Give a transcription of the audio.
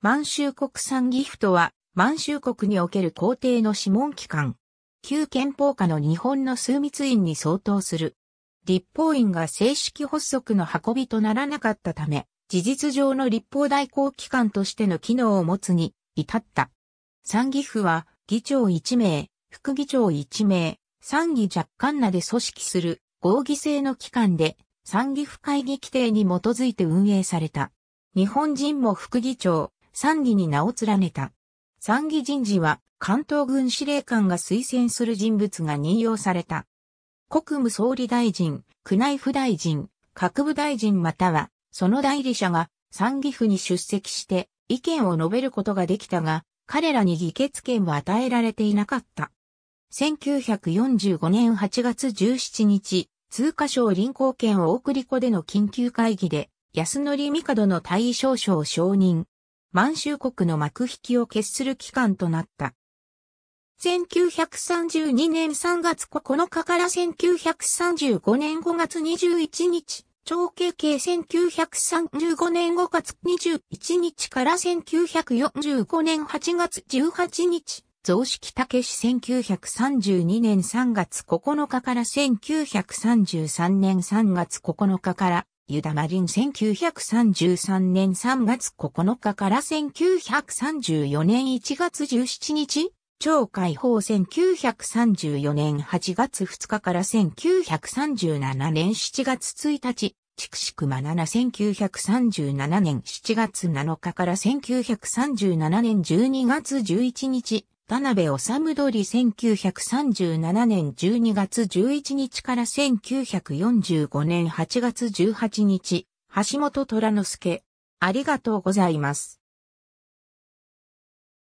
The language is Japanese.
満州国産ギフトは、満州国における皇帝の諮問機関。旧憲法下の日本の枢密院に相当する。立法院が正式発足の運びとならなかったため、事実上の立法代行機関としての機能を持つに至った。参議府は議長1名、副議長1名、参議若干なで組織する合議制の機関で参議府会議規定に基づいて運営された。日本人も副議長、参議に名を連ねた。参議人事は関東軍司令官が推薦する人物が任用された。国務総理大臣、区内府大臣、各部大臣または、その代理者が参議府に出席して意見を述べることができたが、彼らに議決権は与えられていなかった。1945年8月17日、通貨省臨港県大栗子での緊急会議で、安則帝の大尉少将を承認、満州国の幕引きを決する期間となった。1932年3月9日から1935年5月21日、長慶慶1935年5月21日から1945年8月18日、増式武氏1932年3月9日から1933年3月9日からユダ・マリン1933年3月9日から1934年1月17日超解放1934年8月2日から1937年7月1日、筑紫熊七1937年7月7日から1937年12月11日、田辺治鳥1937年12月11日から1945年8月18日、橋本虎之助。ありがとうございます。